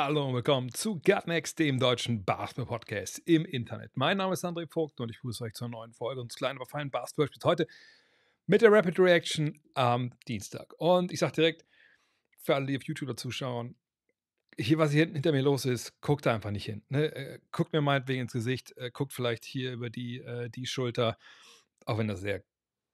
Hallo und willkommen zu Gutnext, dem deutschen Basketball-Podcast im Internet. Mein Name ist André Vogt und ich begrüße euch zur neuen Folge unseres kleinen, aber feinen basketball heute mit der Rapid Reaction am Dienstag. Und ich sage direkt, für alle, die auf YouTube zuschauen, hier, was hier hinter mir los ist, guckt da einfach nicht hin. Ne? Äh, guckt mir meinetwegen ins Gesicht, äh, guckt vielleicht hier über die, äh, die Schulter, auch wenn das sehr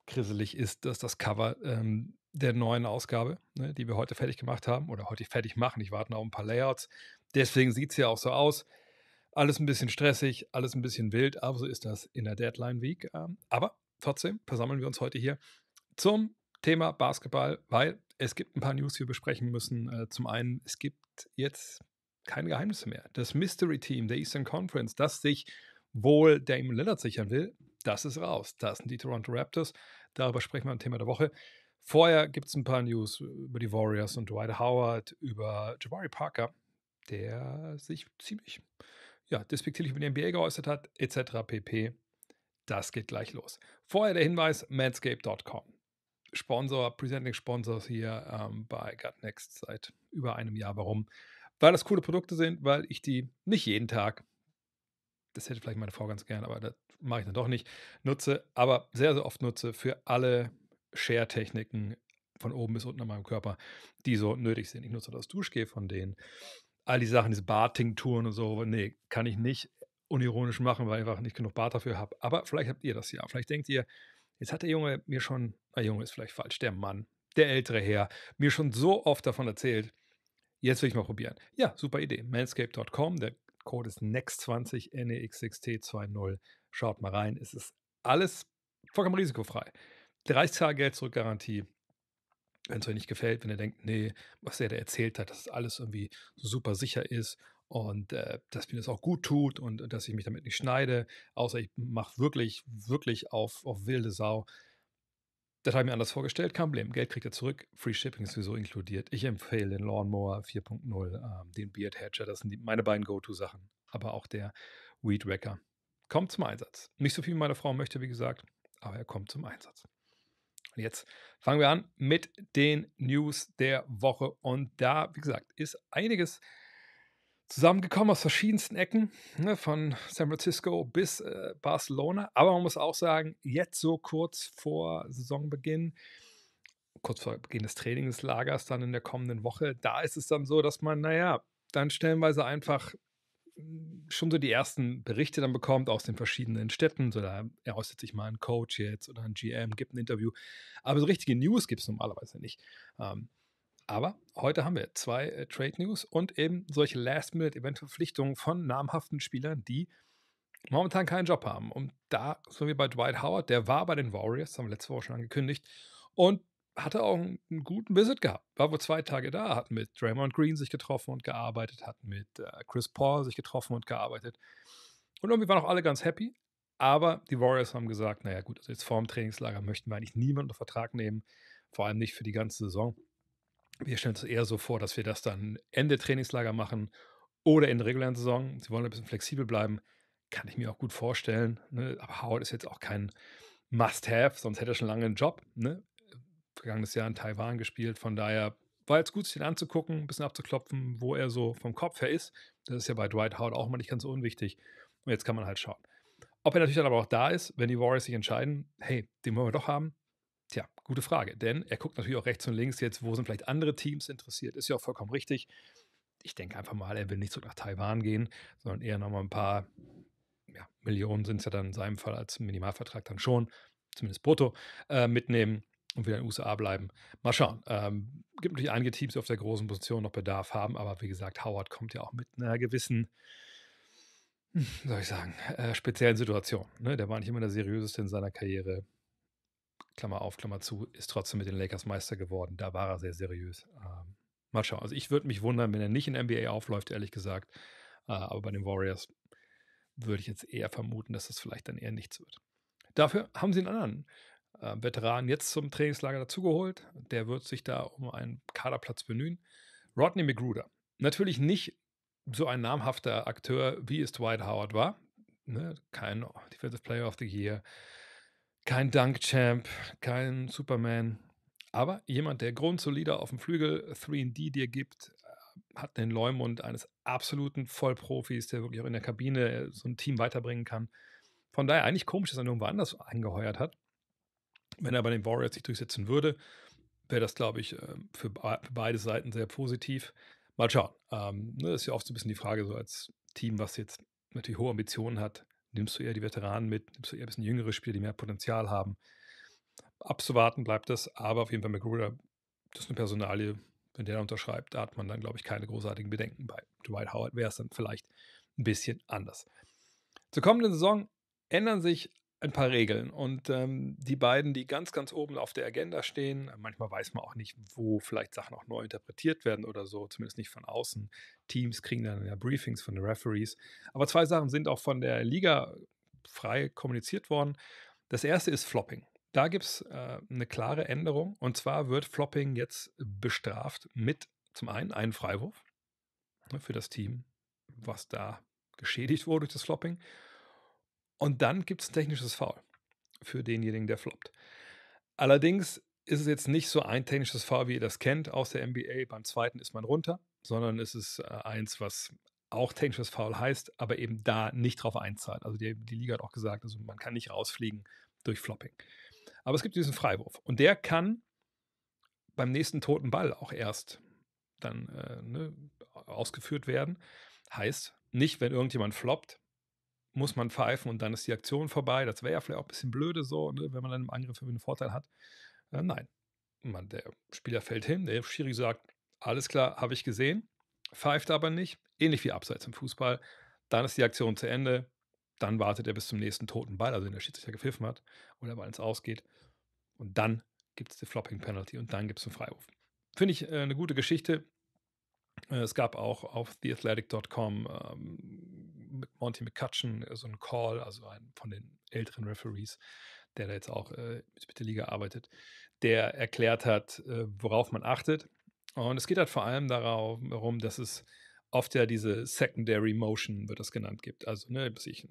grisselig ist, dass das Cover ähm, der neuen Ausgabe, ne, die wir heute fertig gemacht haben oder heute fertig machen. Ich warte noch ein paar Layouts. Deswegen sieht es ja auch so aus. Alles ein bisschen stressig, alles ein bisschen wild, aber so ist das in der Deadline Week. Ähm, aber trotzdem versammeln wir uns heute hier zum Thema Basketball, weil es gibt ein paar News, die wir besprechen müssen. Äh, zum einen, es gibt jetzt keine Geheimnisse mehr. Das Mystery Team der Eastern Conference, das sich wohl Damon Lillard sichern will, das ist raus. Das sind die Toronto Raptors. Darüber sprechen wir im Thema der Woche. Vorher gibt es ein paar News über die Warriors und Dwight Howard, über Jabari Parker, der sich ziemlich ja, despektierlich über die NBA geäußert hat, etc. pp. Das geht gleich los. Vorher der Hinweis: manscape.com. Sponsor, Presenting Sponsors hier ähm, bei Gut Next seit über einem Jahr. Warum? Weil das coole Produkte sind, weil ich die nicht jeden Tag das hätte vielleicht meine Frau ganz gern, aber das mache ich dann doch nicht, nutze, aber sehr, sehr oft nutze für alle Share-Techniken von oben bis unten an meinem Körper, die so nötig sind. Ich nutze das Duschgel von denen. All die Sachen, diese Bartinkturen und so, nee, kann ich nicht unironisch machen, weil ich einfach nicht genug Bart dafür habe. Aber vielleicht habt ihr das ja. Vielleicht denkt ihr, jetzt hat der Junge mir schon, na Junge ist vielleicht falsch, der Mann, der ältere Herr, mir schon so oft davon erzählt, jetzt will ich mal probieren. Ja, super Idee. Manscape.com, der Code ist NEX20NEXXT20. E Schaut mal rein. Es ist alles vollkommen risikofrei. 30 Tage Geld zurück Garantie. Wenn es euch nicht gefällt, wenn ihr denkt, nee, was er da erzählt hat, dass alles irgendwie super sicher ist und äh, dass mir das auch gut tut und äh, dass ich mich damit nicht schneide, außer ich mache wirklich, wirklich auf, auf wilde Sau, das habe ich mir anders vorgestellt, kein Problem. Geld kriegt er zurück, Free Shipping ist sowieso inkludiert. Ich empfehle den Lawnmower 4.0, ähm, den Beard Hatcher, das sind die, meine beiden Go-To-Sachen. Aber auch der Weed Wrecker kommt zum Einsatz. Nicht so viel wie meine Frau möchte, wie gesagt, aber er kommt zum Einsatz. Und jetzt fangen wir an mit den News der Woche. Und da, wie gesagt, ist einiges zusammengekommen aus verschiedensten Ecken, ne, von San Francisco bis äh, Barcelona. Aber man muss auch sagen, jetzt so kurz vor Saisonbeginn, kurz vor Beginn des Trainingslagers, dann in der kommenden Woche, da ist es dann so, dass man, naja, dann stellenweise einfach hm, schon so die ersten Berichte dann bekommt aus den verschiedenen Städten. So, da äußert sich mal ein Coach jetzt oder ein GM, gibt ein Interview. Aber so richtige News gibt es normalerweise nicht. Ähm, aber heute haben wir zwei äh, Trade News und eben solche Last-Minute-Event-Verpflichtungen von namhaften Spielern, die momentan keinen Job haben. Und da sind wir bei Dwight Howard, der war bei den Warriors, haben wir letzte Woche schon angekündigt, und hatte auch einen, einen guten Visit gehabt. War wohl zwei Tage da, hat mit Draymond Green sich getroffen und gearbeitet, hat mit äh, Chris Paul sich getroffen und gearbeitet. Und irgendwie waren auch alle ganz happy. Aber die Warriors haben gesagt, naja gut, also jetzt vor dem Trainingslager möchten wir eigentlich niemanden unter Vertrag nehmen, vor allem nicht für die ganze Saison. Wir stellen uns eher so vor, dass wir das dann Ende Trainingslager machen oder in der regulären Saison. Sie wollen ein bisschen flexibel bleiben. Kann ich mir auch gut vorstellen. Ne? Aber Howard ist jetzt auch kein Must-Have, sonst hätte er schon lange einen Job. Ne? Vergangenes Jahr in Taiwan gespielt. Von daher war es gut, sich den anzugucken, ein bisschen abzuklopfen, wo er so vom Kopf her ist. Das ist ja bei Dwight Howard auch mal nicht ganz so unwichtig. Und jetzt kann man halt schauen. Ob er natürlich dann aber auch da ist, wenn die Warriors sich entscheiden, hey, den wollen wir doch haben, Tja, gute Frage, denn er guckt natürlich auch rechts und links jetzt, wo sind vielleicht andere Teams interessiert, ist ja auch vollkommen richtig. Ich denke einfach mal, er will nicht zurück nach Taiwan gehen, sondern eher nochmal ein paar ja, Millionen sind es ja dann in seinem Fall als Minimalvertrag dann schon, zumindest brutto, äh, mitnehmen und wieder in den USA bleiben. Mal schauen. Ähm, gibt natürlich einige Teams, die auf der großen Position noch Bedarf haben, aber wie gesagt, Howard kommt ja auch mit einer gewissen, hm, soll ich sagen, äh, speziellen Situation. Ne? Der war nicht immer der seriöseste in seiner Karriere. Klammer auf, Klammer zu, ist trotzdem mit den Lakers Meister geworden. Da war er sehr seriös. Ähm, mal schauen. Also ich würde mich wundern, wenn er nicht in NBA aufläuft, ehrlich gesagt. Äh, aber bei den Warriors würde ich jetzt eher vermuten, dass das vielleicht dann eher nichts wird. Dafür haben sie einen anderen äh, Veteran jetzt zum Trainingslager dazugeholt. Der wird sich da um einen Kaderplatz bemühen. Rodney Magruder. Natürlich nicht so ein namhafter Akteur, wie es Dwight Howard war. Ne? Kein Defensive Player of the Year, kein Dunk-Champ, kein Superman. Aber jemand, der grundsolider auf dem Flügel 3D dir gibt, äh, hat den Leumund eines absoluten Vollprofis, der wirklich auch in der Kabine äh, so ein Team weiterbringen kann. Von daher eigentlich komisch, dass er irgendwo anders eingeheuert hat. Wenn er bei den Warriors sich durchsetzen würde, wäre das, glaube ich, ähm, für beide Seiten sehr positiv. Mal schauen. Das ähm, ne, ist ja oft so ein bisschen die Frage, so als Team, was jetzt natürlich hohe Ambitionen hat, Nimmst du eher die Veteranen mit? Nimmst du eher ein bisschen jüngere Spieler, die mehr Potenzial haben? Abzuwarten bleibt das, aber auf jeden Fall McGruder, das ist eine Personalie, wenn der unterschreibt, da hat man dann, glaube ich, keine großartigen Bedenken. Bei Dwight Howard wäre es dann vielleicht ein bisschen anders. Zur kommenden Saison ändern sich ein paar Regeln. Und ähm, die beiden, die ganz, ganz oben auf der Agenda stehen, manchmal weiß man auch nicht, wo vielleicht Sachen auch neu interpretiert werden oder so, zumindest nicht von außen. Teams kriegen dann ja Briefings von den Referees. Aber zwei Sachen sind auch von der Liga frei kommuniziert worden. Das erste ist Flopping. Da gibt es äh, eine klare Änderung. Und zwar wird Flopping jetzt bestraft mit zum einen einen Freiwurf ne, für das Team, was da geschädigt wurde durch das Flopping. Und dann gibt es ein technisches Foul für denjenigen, der floppt. Allerdings ist es jetzt nicht so ein technisches Foul, wie ihr das kennt aus der NBA. Beim zweiten ist man runter, sondern es ist äh, eins, was auch technisches Foul heißt, aber eben da nicht drauf einzahlt. Also die, die Liga hat auch gesagt, also man kann nicht rausfliegen durch Flopping. Aber es gibt diesen Freiwurf und der kann beim nächsten toten Ball auch erst dann äh, ne, ausgeführt werden. Heißt, nicht, wenn irgendjemand floppt, muss man pfeifen und dann ist die Aktion vorbei. Das wäre ja vielleicht auch ein bisschen blöde so, ne, wenn man dann im Angriff einen Vorteil hat. Äh, nein, man, der Spieler fällt hin, der Schiri sagt, alles klar, habe ich gesehen, pfeift aber nicht, ähnlich wie abseits im Fußball. Dann ist die Aktion zu Ende, dann wartet er bis zum nächsten toten Ball, also den der Schiedsrichter gepfiffen hat oder Ball ins Ausgeht. Und dann gibt es die Flopping Penalty und dann gibt es einen Freiwurf. Finde ich äh, eine gute Geschichte. Äh, es gab auch auf theathletic.com ähm, mit Monty McCutcheon äh, so ein Call, also einen von den älteren Referees, der da jetzt auch äh, mit der Liga arbeitet, der erklärt hat, äh, worauf man achtet. Und es geht halt vor allem darum, dass es oft ja diese Secondary Motion, wird das genannt, gibt. Also, ne, bis ich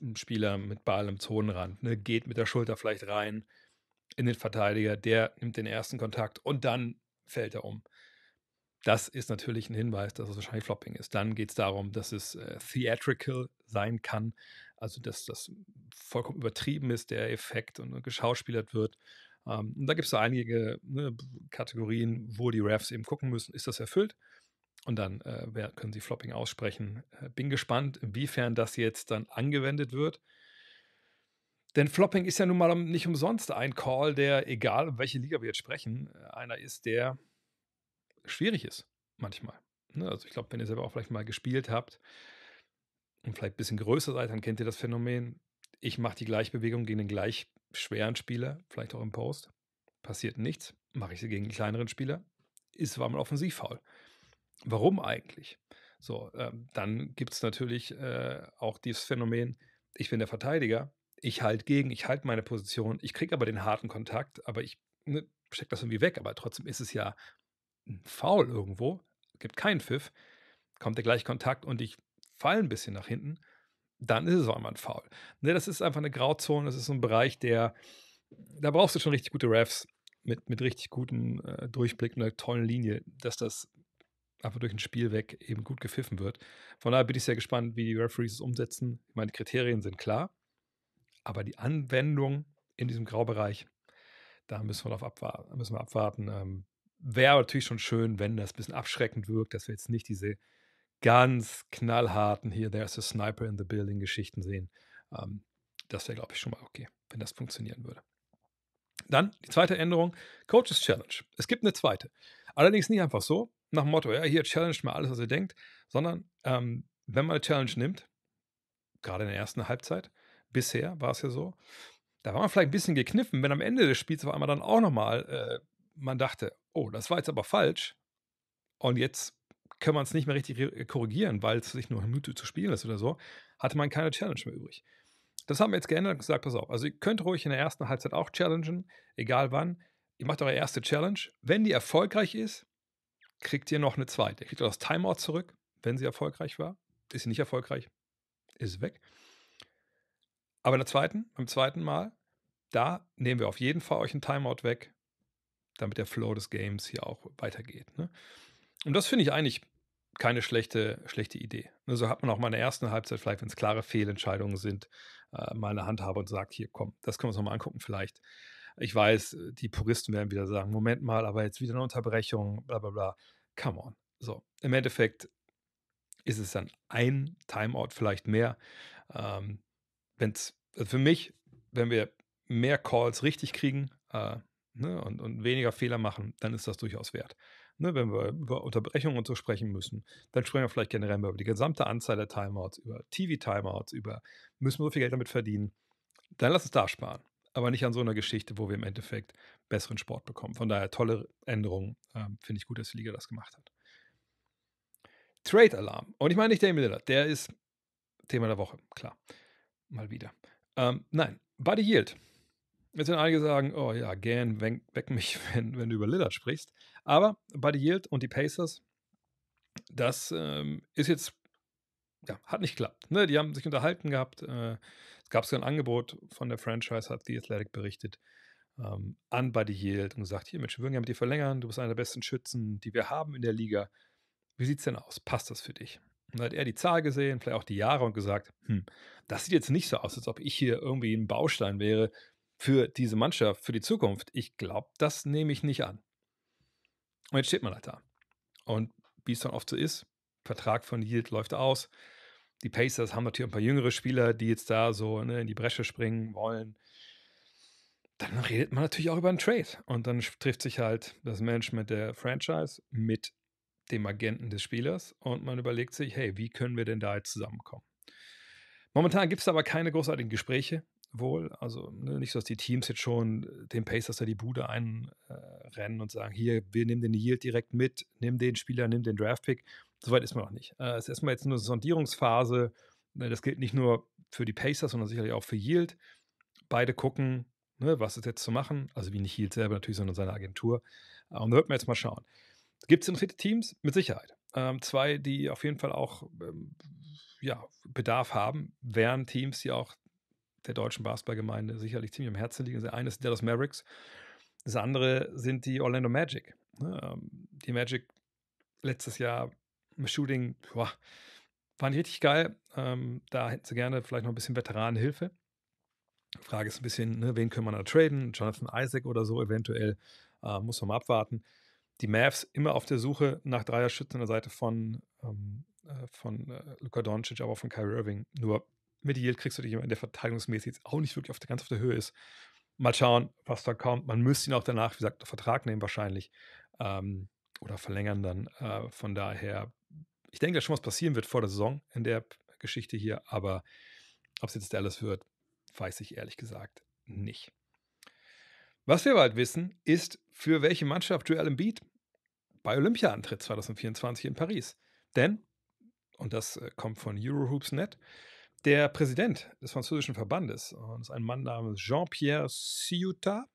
ein Spieler mit Ball im Zonenrand, ne, geht mit der Schulter vielleicht rein in den Verteidiger, der nimmt den ersten Kontakt und dann fällt er um. Das ist natürlich ein Hinweis, dass es wahrscheinlich Flopping ist. Dann geht es darum, dass es äh, theatrical sein kann, also dass das vollkommen übertrieben ist, der Effekt und, und geschauspielert wird. Ähm, und da gibt es so einige ne, Kategorien, wo die Refs eben gucken müssen, ist das erfüllt? Und dann äh, können sie Flopping aussprechen. Äh, bin gespannt, inwiefern das jetzt dann angewendet wird. Denn Flopping ist ja nun mal nicht umsonst ein Call, der, egal welche Liga wir jetzt sprechen, äh, einer ist, der schwierig ist, manchmal. Ne? Also ich glaube, wenn ihr selber auch vielleicht mal gespielt habt und vielleicht ein bisschen größer seid, dann kennt ihr das Phänomen. Ich mache die Gleichbewegung gegen den gleich schweren Spieler, vielleicht auch im Post. Passiert nichts. Mache ich sie gegen den kleineren Spieler, ist war mal offensiv faul. Warum eigentlich? So, ähm, dann gibt es natürlich äh, auch dieses Phänomen, ich bin der Verteidiger, ich halte gegen, ich halte meine Position, ich kriege aber den harten Kontakt, aber ich ne, stecke das irgendwie weg, aber trotzdem ist es ja ein Foul irgendwo, gibt keinen Pfiff, kommt der gleiche Kontakt und ich falle ein bisschen nach hinten, dann ist es auch einmal ein Foul. Ne, das ist einfach eine Grauzone, das ist so ein Bereich, der, da brauchst du schon richtig gute Refs mit, mit richtig gutem äh, Durchblick und einer tollen Linie, dass das einfach durch ein Spiel weg eben gut gepfiffen wird. Von daher bin ich sehr gespannt, wie die Referees es umsetzen. Ich meine, die Kriterien sind klar, aber die Anwendung in diesem Graubereich, da müssen wir, drauf abwarten, müssen wir abwarten. Ähm, wäre natürlich schon schön, wenn das ein bisschen abschreckend wirkt, dass wir jetzt nicht diese ganz knallharten hier, there's a sniper in the building Geschichten sehen. Ähm, das wäre, glaube ich, schon mal okay, wenn das funktionieren würde. Dann die zweite Änderung, Coaches Challenge. Es gibt eine zweite. Allerdings nicht einfach so, nach dem Motto, ja, hier challenge mal alles, was ihr denkt, sondern ähm, wenn man eine Challenge nimmt, gerade in der ersten Halbzeit, bisher war es ja so, da war man vielleicht ein bisschen gekniffen, wenn am Ende des Spiels auf einmal dann auch nochmal äh, man dachte, oh, das war jetzt aber falsch. Und jetzt kann man es nicht mehr richtig äh, korrigieren, weil es sich nur eine Minute zu spielen ist oder so, hatte man keine Challenge mehr übrig. Das haben wir jetzt geändert und gesagt, pass auf, also ihr könnt ruhig in der ersten Halbzeit auch challengen, egal wann. Ihr macht eure erste Challenge. Wenn die erfolgreich ist, kriegt ihr noch eine zweite. Ihr kriegt das Timeout zurück, wenn sie erfolgreich war. Ist sie nicht erfolgreich, ist sie weg. Aber in der zweiten, beim zweiten Mal, da nehmen wir auf jeden Fall euch ein Timeout weg damit der Flow des Games hier auch weitergeht. Ne? Und das finde ich eigentlich keine schlechte, schlechte Idee. Ne, so also hat man auch mal in der ersten Halbzeit, vielleicht wenn es klare Fehlentscheidungen sind, äh, mal eine Handhabe und sagt, hier komm, das können wir uns nochmal angucken vielleicht. Ich weiß, die Puristen werden wieder sagen, Moment mal, aber jetzt wieder eine Unterbrechung, bla bla bla. Come on. So, im Endeffekt ist es dann ein Timeout vielleicht mehr. Ähm, wenn's, also für mich, wenn wir mehr Calls richtig kriegen, äh, ne, und, und weniger Fehler machen, dann ist das durchaus wert. Ne, wenn wir über Unterbrechungen und so sprechen müssen, dann sprechen wir vielleicht generell mal über die gesamte Anzahl der Timeouts, über TV-Timeouts, über müssen wir so viel Geld damit verdienen, dann lass uns da sparen. Aber nicht an so einer Geschichte, wo wir im Endeffekt besseren Sport bekommen. Von daher tolle Änderung. Ähm, Finde ich gut, dass die Liga das gemacht hat. Trade Alarm. Und ich meine nicht Damian Lillard, der ist Thema der Woche, klar. Mal wieder. Ähm, nein, Buddy Yield Jetzt werden einige sagen, oh ja, gern weck, weck mich, wenn, wenn, du über Lillard sprichst. Aber Buddy Yield und die Pacers, das ähm, ist jetzt, ja, hat nicht geklappt. Ne? Die haben sich unterhalten gehabt. Äh, es gab so ein Angebot von der Franchise, hat The Athletic berichtet, ähm, an Buddy Yield und gesagt, hier Mensch, wir würden gerne mit dir verlängern. Du bist einer der besten Schützen, die wir haben in der Liga. Wie sieht's denn aus? Passt das für dich? Und dann hat er die Zahl gesehen, vielleicht auch die Jahre und gesagt, hm, das sieht jetzt nicht so aus, als ob ich hier irgendwie ein Baustein wäre, für diese Mannschaft, für die Zukunft, ich glaube, das nehme ich nicht an. Und jetzt steht man halt da. Und wie es dann oft so ist, Vertrag von Yield läuft aus. Die Pacers haben natürlich ein paar jüngere Spieler, die jetzt da so ne, in die Bresche springen wollen. Dann redet man natürlich auch über einen Trade. Und dann trifft sich halt das Management der Franchise mit dem Agenten des Spielers und man überlegt sich, hey, wie können wir denn da jetzt zusammenkommen? Momentan gibt es aber keine großartigen Gespräche wohl. Also ne, nicht so, dass die Teams jetzt schon den Pacers da die Bude einrennen äh, und sagen, hier, wir nehmen den Yield direkt mit, nimm den Spieler, nimm den Draftpick. Soweit ist man noch nicht. Äh, es ist erstmal jetzt nur eine Sondierungsphase. Ne, das gilt nicht nur für die Pacers, sondern sicherlich auch für Yield. Beide gucken, ne, was ist jetzt zu machen. Also wie nicht Yield selber natürlich, sondern seine Agentur. Äh, und da wird man jetzt mal schauen. Gibt es interessierte Teams? Mit Sicherheit. Ähm, zwei, die auf jeden Fall auch ähm, ja, Bedarf haben, wären Teams, die auch der deutschen Basketballgemeinde sicherlich ziemlich am Herzen liegen. Das eine ist Dallas Mavericks, das andere sind die Orlando Magic. Ne? Ähm, die Magic letztes Jahr im Shooting, boah, waren richtig geil. Ähm, da hätten sie gerne vielleicht noch ein bisschen Veteranenhilfe. Frage ist ein bisschen, ne, wen können wir da traden? Jonathan Isaac oder so eventuell. Äh, muss man mal abwarten. Die Mavs immer auf der Suche nach Dreierschützen an der Seite von, ähm, äh, von äh, Luka Doncic, aber auch von Kyrie Irving. Nur mit Yield kriegst du jemanden, der verteidigungsmäßig jetzt auch nicht wirklich auf der, ganz auf der Höhe ist. Mal schauen, was da kommt. Man müsste ihn auch danach, wie gesagt, Vertrag nehmen wahrscheinlich ähm, oder verlängern dann. Äh, von daher, ich denke, dass schon was passieren wird vor der Saison in der Geschichte hier, aber ob es jetzt Dallas wird, weiß ich ehrlich gesagt nicht. Was wir bald halt wissen, ist, für welche Mannschaft Joel Embiid bei Olympia antritt 2024 in Paris. Denn, und das äh, kommt von Eurohoops.net, der Präsident des französischen Verbandes ist ein Mann namens Jean-Pierre Ciuta.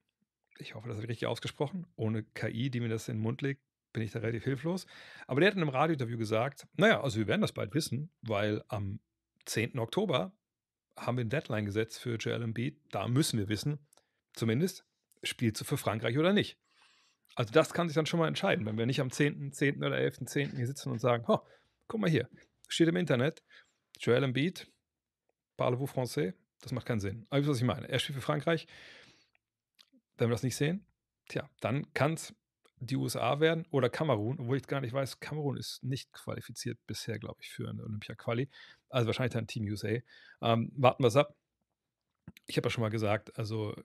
Ich hoffe, das habe ich richtig ausgesprochen. Ohne KI, die mir das in den Mund legt, bin ich da relativ hilflos. Aber der hat in einem Radiointerview gesagt: Naja, also wir werden das bald wissen, weil am 10. Oktober haben wir ein Deadline gesetzt für Joel Embiid. Da müssen wir wissen, zumindest, spielst du für Frankreich oder nicht. Also das kann sich dann schon mal entscheiden, wenn wir nicht am 10., 10. oder 11.10. hier sitzen und sagen, oh, guck mal hier, steht im Internet, Joel Embiid parlez-vous français? Das macht keinen Sinn. Aber ihr wisst, was ich meine. Er spielt für Frankreich. Wenn wir das nicht sehen, tja, dann kann es die USA werden oder Kamerun, obwohl ich gar nicht weiß, Kamerun ist nicht qualifiziert bisher, glaube ich, für eine Olympia-Quali. Also wahrscheinlich dann Team USA. Ähm, warten wir es ab. Ich habe ja schon mal gesagt, also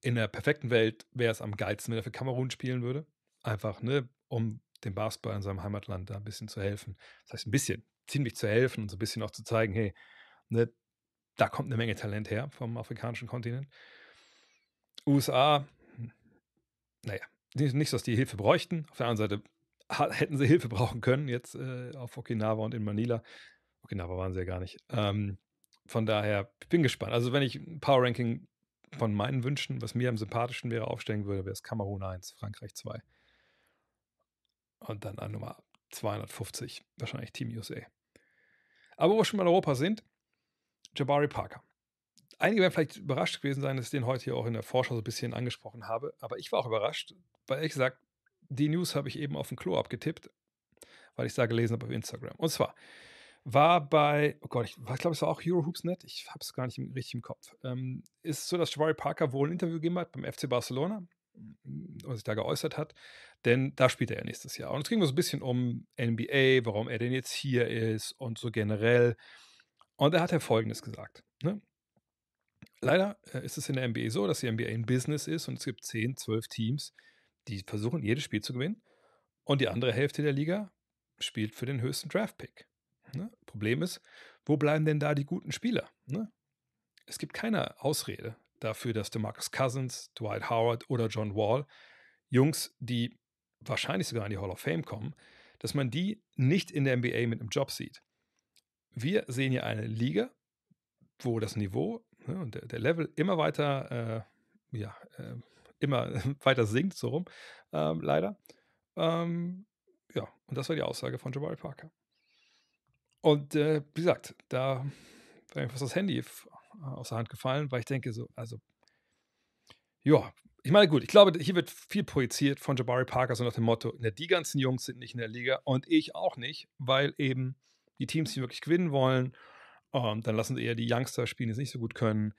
in der perfekten Welt wäre es am geilsten, wenn er für Kamerun spielen würde. Einfach, ne, um dem Basketball in seinem Heimatland da ein bisschen zu helfen. Das heißt, ein bisschen, ziemlich zu helfen und so ein bisschen auch zu zeigen, hey, ne, da kommt eine Menge Talent her vom afrikanischen Kontinent. USA, hm, naja, nicht, dass die Hilfe bräuchten. Auf der anderen Seite hätten sie Hilfe brauchen können, jetzt äh, auf Okinawa und in Manila. Okinawa waren sie ja gar nicht. Ähm, von daher, ich bin gespannt. Also, wenn ich ein Power Ranking von meinen Wünschen, was mir am sympathischsten wäre, aufstellen würde, wäre es Kamerun 1, Frankreich 2. Und dann an Nummer 250 wahrscheinlich Team USA. Aber wo wir schon mal in Europa sind, Jabari Parker. Einige werden vielleicht überrascht gewesen sein, dass ich den heute hier auch in der Vorschau so ein bisschen angesprochen habe, aber ich war auch überrascht, weil ehrlich gesagt, die News habe ich eben auf dem Klo abgetippt, weil ich da gelesen habe auf Instagram. Und zwar war bei, oh Gott, ich, ich glaube, es war auch Eurohoops.net, ich habe es gar nicht richtig im Kopf. Ähm, ist so, dass Jabari Parker wohl ein Interview gegeben hat beim FC Barcelona und sich da geäußert hat, denn da spielt er ja nächstes Jahr. Und es ging so ein bisschen um NBA, warum er denn jetzt hier ist und so generell und da hat er Folgendes gesagt. Ne? Leider äh, ist es in der NBA so, dass die NBA ein Business ist und es gibt 10, 12 Teams, die versuchen, jedes Spiel zu gewinnen. Und die andere Hälfte der Liga spielt für den höchsten Draftpick. Ne? Problem ist, wo bleiben denn da die guten Spieler? Ne? Es gibt keine Ausrede dafür, dass DeMarcus Cousins, Dwight Howard oder John Wall, Jungs, die wahrscheinlich sogar in die Hall of Fame kommen, dass man die nicht in der NBA mit einem Job sieht wir sehen hier eine Liga, wo das Niveau ne, und der, der, Level immer weiter, äh, ja, äh, immer weiter sinkt, so rum, ähm, leider. Ähm, ja, und das war die Aussage von Jabari Parker. Und äh, wie gesagt, da war mir das Handy aus der Hand gefallen, weil ich denke so, also, ja, ich meine, gut, ich glaube, hier wird viel projiziert von Jabari Parker, so nach dem Motto, ne, die ganzen Jungs sind nicht in der Liga und ich auch nicht, weil eben die Teams, die wirklich gewinnen wollen. Ähm, dann lassen sie eher die Youngster spielen, die es nicht so gut können.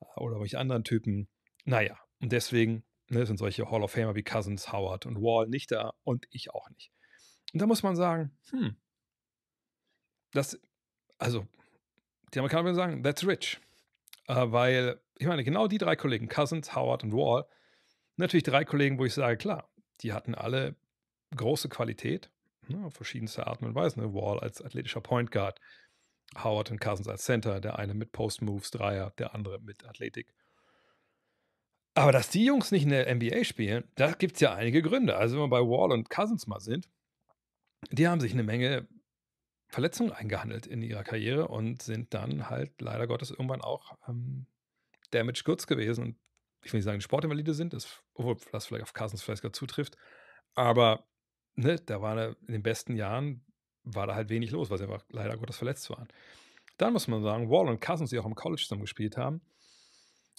Äh, oder welche anderen Typen. Naja, und deswegen ne, sind solche Hall of Famer wie Cousins, Howard und Wall nicht da und ich auch nicht. Und da muss man sagen, hm, das, also, die Amerikaner würden sagen, that's rich. Äh, weil, ich meine, genau die drei Kollegen, Cousins, Howard und Wall, natürlich drei Kollegen, wo ich sage, klar, die hatten alle große Qualität ne, auf verschiedenste Arten und Weisen. Ne? Wall als athletischer Point Guard, Howard und Cousins als Center, der eine mit Post-Moves Dreier, der andere mit Athletik. Aber dass die Jungs nicht in der NBA spielen, da gibt es ja einige Gründe. Also wenn wir bei Wall und Cousins mal sind, die haben sich eine Menge Verletzungen eingehandelt in ihrer Karriere und sind dann halt leider Gottes irgendwann auch ähm, Damage Goods gewesen. Und ich will nicht sagen, die Sportinvalide sind, das, obwohl das vielleicht auf Cousins vielleicht gar zutrifft. Aber ne, da war eine, in den besten Jahren war da halt wenig los, weil sie einfach leider Gottes verletzt waren. Dann muss man sagen, Wall und Cousins, die auch im College zusammen gespielt haben,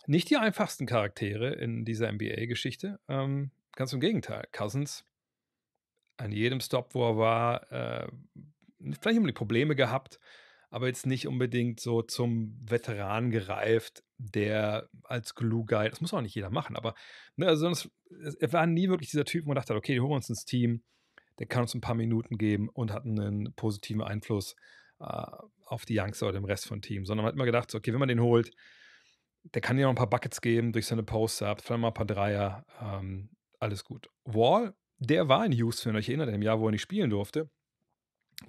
nicht die einfachsten Charaktere in dieser NBA-Geschichte. Ähm, ganz im Gegenteil. Cousins an jedem Stop, wo er war, äh, vielleicht die Probleme gehabt, aber jetzt nicht unbedingt so zum Veteran gereift, der als Glue Guy, das muss auch nicht jeder machen, aber ne, also sonst, er war nie wirklich dieser Typ, wo man dachte, okay, die holen uns ins Team, der kann uns ein paar Minuten geben und hat einen positiven Einfluss äh, auf die Youngster oder dem Rest vom Team. Sondern man hat immer gedacht, so, okay, wenn man den holt, der kann dir noch ein paar Buckets geben durch seine Post-Ups, vielleicht mal ein paar Dreier, ähm, alles gut. Wall, der war in Houston, wenn euch erinnert, im Jahr, wo er nicht spielen durfte,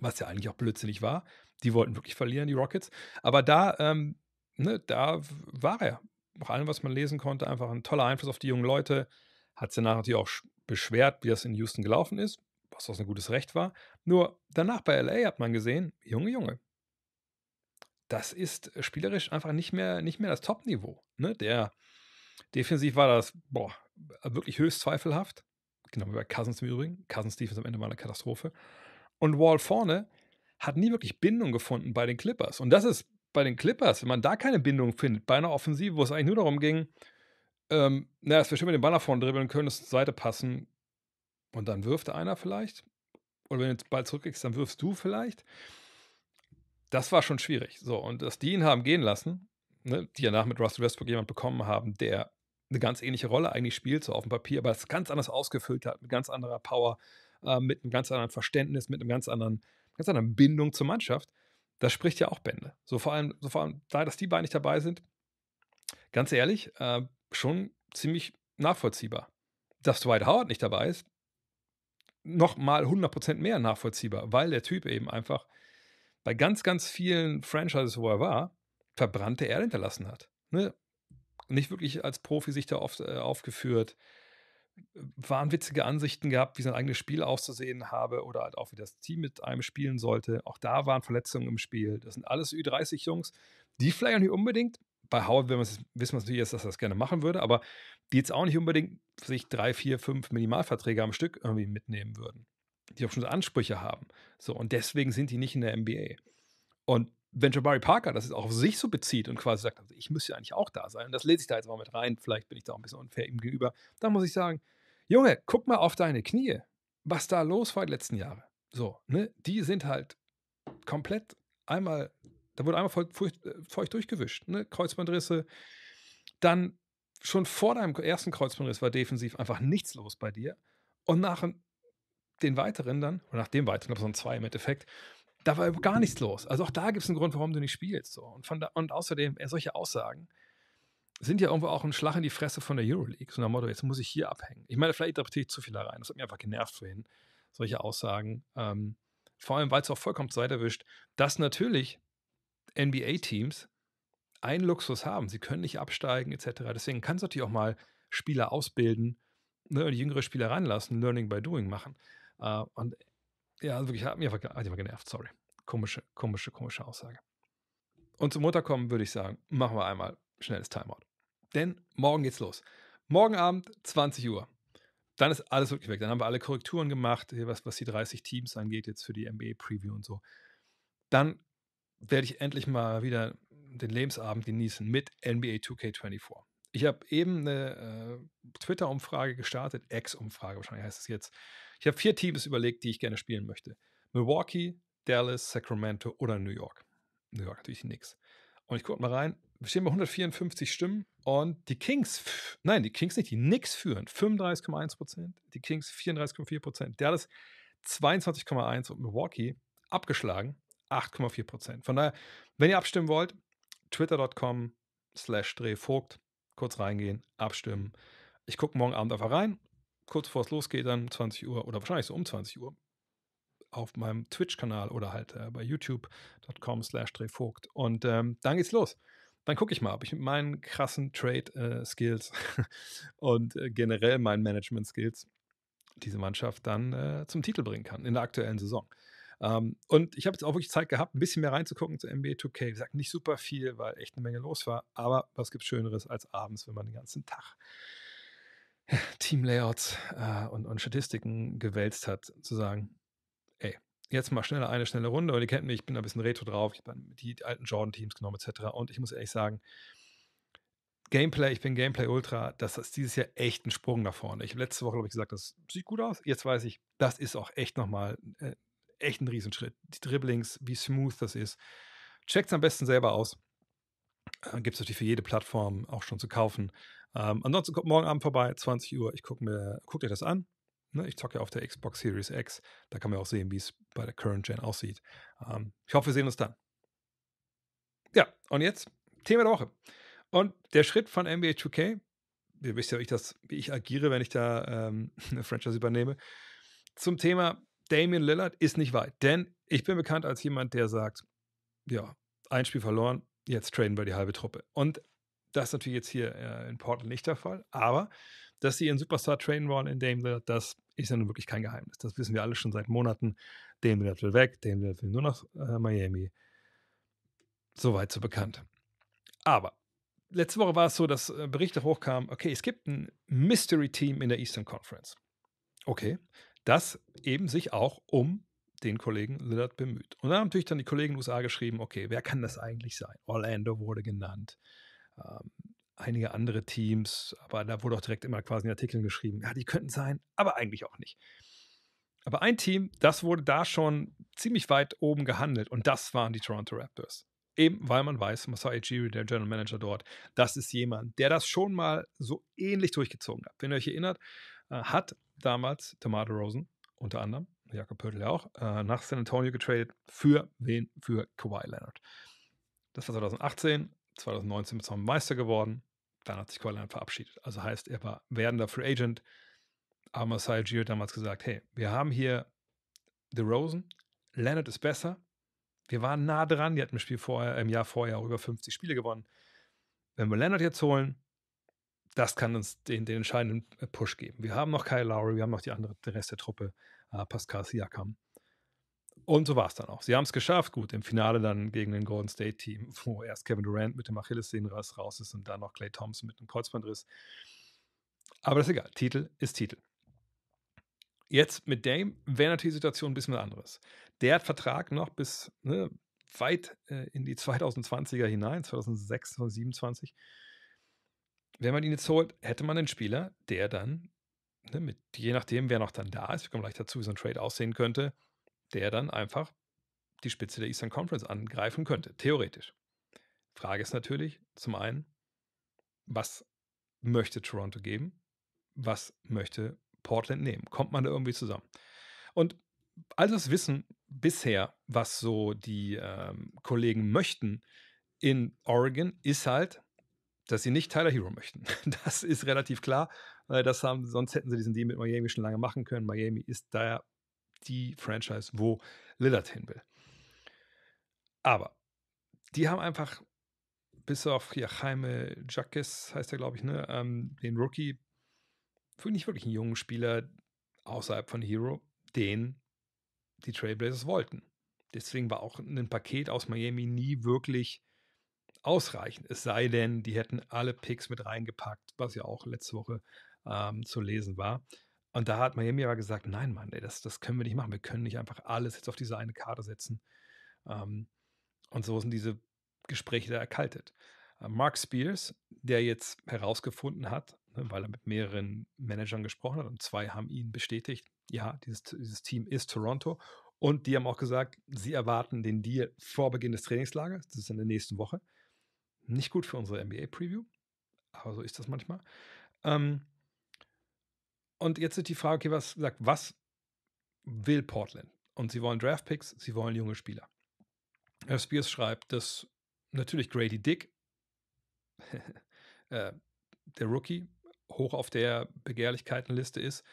was ja eigentlich auch blödsinnig war. Die wollten wirklich verlieren, die Rockets. Aber da, ähm, ne, da war er. Nach allem, was man lesen konnte, einfach ein toller Einfluss auf die jungen Leute. Hat sie danach natürlich auch beschwert, wie das in Houston gelaufen ist was aus ein gutes Recht war. Nur danach bei LA hat man gesehen, Junge, Junge, das ist äh, spielerisch einfach nicht mehr, nicht mehr das Top-Niveau. Ne? Der defensiv war das boah, äh, wirklich höchst zweifelhaft. Genau wie bei Cousins im Übrigen. Cousins Defense am Ende war eine Katastrophe. Und Wall vorne hat nie wirklich Bindung gefunden bei den Clippers. Und das ist bei den Clippers, wenn man da keine Bindung findet, bei einer Offensive, wo es eigentlich nur darum ging, ähm, na, dass wir schön mit dem Banner vorne dribbeln können, dass zur Seite passen, und dann wirft einer vielleicht. Oder wenn du jetzt bald zurückkriegst, dann wirfst du vielleicht. Das war schon schwierig. So, und dass die ihn haben gehen lassen, ne, die danach mit Russell Westbrook jemand bekommen haben, der eine ganz ähnliche Rolle eigentlich spielt, so auf dem Papier, aber es ganz anders ausgefüllt hat, mit ganz anderer Power, äh, mit einem ganz anderen Verständnis, mit einem ganz anderen, ganz anderen Bindung zur Mannschaft. Das spricht ja auch Bände. So vor allem, so vor allem da, dass die beiden nicht dabei sind, ganz ehrlich, äh, schon ziemlich nachvollziehbar. Dass Dwight Howard nicht dabei ist, nochmal 100% mehr nachvollziehbar, weil der Typ eben einfach bei ganz, ganz vielen Franchises, wo er war, verbrannte Erde hinterlassen hat. Ne? Nicht wirklich als Profi sich da oft äh, aufgeführt, wahnwitzige Ansichten gehabt, wie sein eigenes Spiel auszusehen habe oder halt auch, wie das Team mit einem spielen sollte. Auch da waren Verletzungen im Spiel. Das sind alles Ü30-Jungs, die vielleicht auch nicht unbedingt bei Howard wir wissen wir natürlich dass er das gerne machen würde, aber die jetzt auch nicht unbedingt sich drei, vier, fünf Minimalverträge am Stück irgendwie mitnehmen würden, die auch schon Ansprüche haben. So, und deswegen sind die nicht in der NBA. Und wenn Jabari Parker das jetzt auch auf sich so bezieht und quasi sagt, also ich müsste ja eigentlich auch da sein, und das lese ich da jetzt mal mit rein, vielleicht bin ich da auch ein bisschen unfair ihm gegenüber, dann muss ich sagen, Junge, guck mal auf deine Knie, was da los war die letzten Jahre. So, ne? Die sind halt komplett einmal da wurde einmal feucht, äh, feucht durchgewischt. Ne? Kreuzbandrisse. Dann schon vor deinem ersten Kreuzbandriss war defensiv einfach nichts los bei dir. Und nach den weiteren dann, oder nach dem weiteren, glaube ich, so zwei im Endeffekt, da war gar nichts los. Also auch da gibt es einen Grund, warum du nicht spielst. So. Und, da, und außerdem, äh, solche Aussagen sind ja irgendwo auch ein Schlag in die Fresse von der Euroleague. So nach Motto, jetzt muss ich hier abhängen. Ich meine, vielleicht interpretiere ich zu viel da rein. Das hat mich einfach genervt vorhin, solche Aussagen. Ähm, vor allem, weil es auch vollkommen Zeit erwischt, dass natürlich NBA-Teams einen Luxus haben. Sie können nicht absteigen, etc. Deswegen kannst du natürlich auch mal Spieler ausbilden, ne, jüngere Spieler ranlassen, Learning by Doing machen. Uh, und ja, also wirklich, hat mich einfach, hat mich einfach genervt, sorry. Komische, komische, komische Aussage. Und zum Unterkommen würde ich sagen, machen wir einmal schnelles Timeout. Denn morgen geht's los. Morgen Abend, 20 Uhr. Dann ist alles wirklich weg. Dann haben wir alle Korrekturen gemacht, was, was die 30 Teams angeht, jetzt für die NBA-Preview und so. Dann werde ich endlich mal wieder den Lebensabend genießen mit NBA 2K24. Ich habe eben eine äh, Twitter-Umfrage gestartet, Ex-Umfrage wahrscheinlich heißt es jetzt. Ich habe vier Teams überlegt, die ich gerne spielen möchte. Milwaukee, Dallas, Sacramento oder New York. New York natürlich nix. Und ich gucke mal rein, wir stehen bei 154 Stimmen und die Kings, nein, die Kings nicht, die Knicks führen 35,1 Prozent, die Kings 34,4 Prozent, Dallas 22,1 und Milwaukee abgeschlagen 8,4 Prozent. Von daher, wenn ihr abstimmen wollt, twitter.com slash drehvogt, kurz reingehen, abstimmen. Ich gucke morgen Abend einfach rein, kurz bevor es losgeht, dann 20 Uhr oder wahrscheinlich so um 20 Uhr auf meinem Twitch-Kanal oder halt äh, bei youtube.com slash drehvogt. Und ähm, dann geht's los. Dann gucke ich mal, ob ich mit meinen krassen Trade-Skills äh, und äh, generell meinen Management-Skills diese Mannschaft dann äh, zum Titel bringen kann in der aktuellen Saison. Ähm, und ich habe jetzt auch wirklich Zeit gehabt, ein bisschen mehr reinzugucken zu NBA 2K. Ich sage nicht super viel, weil echt eine Menge los war. Aber was gibt Schöneres als abends, wenn man den ganzen Tag Teamlayouts äh, und, und Statistiken gewälzt hat, zu sagen, ey, jetzt mal schneller eine schnelle Runde. Und ihr kennt mich, ich bin ein bisschen retro drauf. Ich habe die alten Jordan-Teams genommen, etc. Und ich muss ehrlich sagen, Gameplay, ich bin Gameplay Ultra, das ist dieses Jahr echt ein Sprung nach vorne. Ich habe letzte Woche, glaube ich, gesagt, das sieht gut aus. Jetzt weiß ich, das ist auch echt nochmal äh, echt ein Riesenschritt. Die Dribblings, wie smooth das ist. Checkt es am besten selber aus. Äh, Gibt es natürlich für jede Plattform auch schon zu kaufen. Ähm, ansonsten kommt morgen Abend vorbei, 20 Uhr. Ich gucke mir, guckt euch das an. Ne, ich zocke ja auf der Xbox Series X. Da kann man auch sehen, wie es bei der Current Gen aussieht. Ähm, ich hoffe, wir sehen uns dann. Ja, und jetzt Thema der Woche. Und der Schritt von NBA 2K, ihr wisst ja, wie ich, das, wie ich agiere, wenn ich da ähm, eine Franchise übernehme, zum Thema Damian Lillard ist nicht weit. Denn ich bin bekannt als jemand, der sagt, ja, ein Spiel verloren, jetzt traden wir die halbe Truppe. Und das ist natürlich jetzt hier äh, in Portland nicht der Fall. Aber dass sie ihren Superstar traden wollen in Dame Lillard, das ist ja nun wirklich kein Geheimnis. Das wissen wir alle schon seit Monaten. Dame Lillard will weg, Dame Lillard will nur nach äh, Miami. Soweit so bekannt. Aber letzte Woche war es so, dass äh, Berichte hochkamen, okay, es gibt ein Mystery-Team in der Eastern Conference. Okay, das eben sich auch um den Kollegen Lillard bemüht. Und dann haben natürlich dann die Kollegen in den USA geschrieben, okay, wer kann das eigentlich sein? Orlando wurde genannt, ähm, einige andere Teams, aber da wurde auch direkt immer quasi in Artikeln geschrieben, ja, die könnten sein, aber eigentlich auch nicht. Aber ein Team, das wurde da schon ziemlich weit oben gehandelt und das waren die Toronto Raptors. Eben weil man weiß, Masai Ujiri, der General Manager dort, das ist jemand, der das schon mal so ähnlich durchgezogen hat. Wenn ihr euch erinnert, äh, hat damals, Tomato Rosen unter anderem, Jakob Pöttl ja auch, äh, nach San Antonio getradet. Für wen? Für Kawhi Leonard. Das war 2018, 2019 bis zum Meister geworden. Dann hat sich Kawhi Leonard verabschiedet. Also heißt, er war werdender Free Agent. Aber Masai Giro damals gesagt, hey, wir haben hier The Rosen, Leonard ist besser. Wir waren nah dran, die hatten im Spiel vorher, im Jahr vorher auch über 50 Spiele gewonnen. Wenn wir Leonard jetzt holen, das kann uns den, den, entscheidenden äh, Push geben. Wir haben noch Kyle Lowry, wir haben noch die andere, den Rest der Truppe, äh, Pascal Siakam. Und so war es dann auch. Sie haben es geschafft, gut, im Finale dann gegen den Golden State Team, wo erst Kevin Durant mit dem Achillessehnenriss raus ist und dann noch Clay Thompson mit einem Kreuzbandriss. Aber das ist egal, Titel ist Titel. Jetzt mit Dame wäre natürlich die Situation ein bisschen anderes. Der hat Vertrag noch bis ne, weit äh, in die 2020er hinein, 2026, 2027 wenn man ihn jetzt holt, hätte man einen Spieler, der dann, ne, mit, je nachdem, wer noch dann da ist, wir kommen gleich dazu, wie so ein Trade aussehen könnte, der dann einfach die Spitze der Eastern Conference angreifen könnte, theoretisch. Frage ist natürlich zum einen, was möchte Toronto geben? Was möchte Portland nehmen? Kommt man da irgendwie zusammen? Und all das Wissen bisher, was so die ähm, Kollegen möchten in Oregon, ist halt, dass sie nicht Tyler Hero möchten. Das ist relativ klar. Äh, das haben, sonst hätten sie diesen Deal mit Miami schon lange machen können. Miami ist daher die Franchise, wo Lillard hin will. Aber die haben einfach bis auf ja, Jaime Jacques, heißt er, glaube ich, ne, ähm, den Rookie, für nicht wirklich einen jungen Spieler außerhalb von Hero, den die Trailblazers wollten. Deswegen war auch ein Paket aus Miami nie wirklich ausreichen. Es sei denn, die hätten alle Picks mit reingepackt, was ja auch letzte Woche ähm, zu lesen war. Und da hat Miami aber gesagt, nein, Mann, ey, das, das können wir nicht machen. Wir können nicht einfach alles jetzt auf diese eine Karte setzen. Ähm, und so sind diese Gespräche da erkaltet. Äh, Mark Spears, der jetzt herausgefunden hat, ne, weil er mit mehreren Managern gesprochen hat und zwei haben ihn bestätigt, ja, dieses, dieses Team ist Toronto. Und die haben auch gesagt, sie erwarten den Deal vor Beginn des Trainingslagers, das ist in der nächsten Woche. Nicht gut für unsere NBA-Preview, aber so ist das manchmal. Ähm, und jetzt ist die Frage, okay, was sagt, was will Portland? Und sie wollen Draftpicks, sie wollen junge Spieler. Herr Spears schreibt, dass natürlich Grady Dick, äh, der Rookie, hoch auf der Begehrlichkeitenliste ist,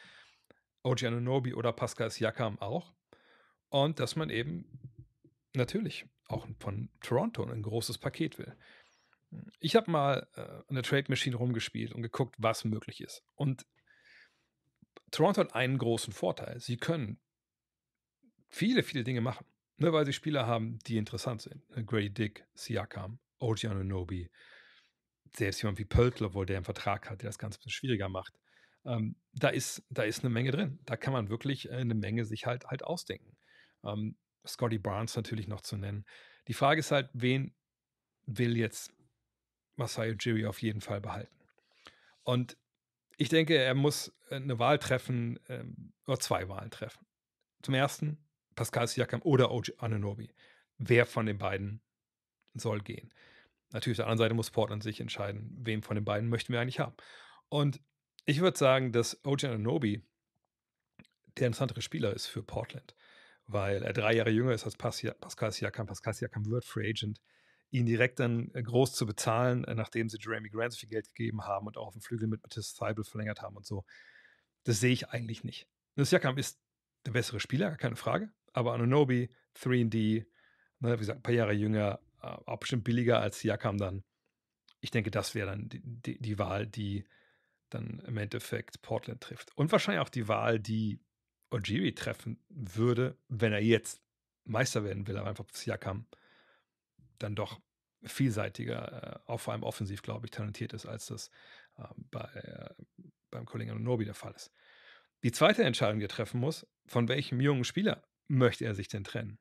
OG Ananobi oder Pascal Siakam auch. Und dass man eben natürlich auch von Toronto ein großes Paket will. Ich habe mal äh, der Trade Machine rumgespielt und geguckt, was möglich ist. Und Toronto hat einen großen Vorteil. Sie können viele, viele Dinge machen. Ne, weil sie Spieler haben, die interessant sind. Äh, Grady Dick, Siakam, OG Anunobi, selbst jemand wie Pöltl, obwohl der einen Vertrag hat, der das Ganze ein bisschen schwieriger macht. Ähm, da, ist, da ist eine Menge drin. Da kann man wirklich äh, eine Menge sich halt, halt ausdenken. Ähm, Scotty Barnes natürlich noch zu nennen. Die Frage ist halt, wen will jetzt Masai Ujiri auf jeden Fall behalten. Und ich denke, er muss äh, eine Wahl treffen, ähm, oder zwei Wahlen treffen. Zum ersten Pascal Siakam oder Oji Ananobi. Wer von den beiden soll gehen? Natürlich, auf der anderen Seite muss Portland sich entscheiden, wen von den beiden möchten wir eigentlich haben. Und ich würde sagen, dass Oji Ananobi der interessantere Spieler ist für Portland, weil er drei Jahre jünger ist als Pascal Siakam. Pascal Siakam wird Free Agent ihn direkt dann äh, groß zu bezahlen, äh, nachdem sie Jeremy Grant so viel Geld gegeben haben und auch auf dem Flügel mit Matthias Seibel verlängert haben und so. Das sehe ich eigentlich nicht. Das Jakam ist der bessere Spieler, keine Frage. Aber Anunobi, 3D, ne, wie gesagt, ein paar Jahre jünger, äh, auch bestimmt billiger als Jakam dann. Ich denke, das wäre dann die, die, die Wahl, die dann im Endeffekt Portland trifft. Und wahrscheinlich auch die Wahl, die Ojiri treffen würde, wenn er jetzt Meister werden will, aber einfach Siakam dann doch vielseitiger, äh, auch vor allem offensiv, glaube ich, talentiert ist, als das ähm, bei, äh, beim Kollegen Nobi der Fall ist. Die zweite Entscheidung, die er treffen muss, von welchem jungen Spieler möchte er sich denn trennen?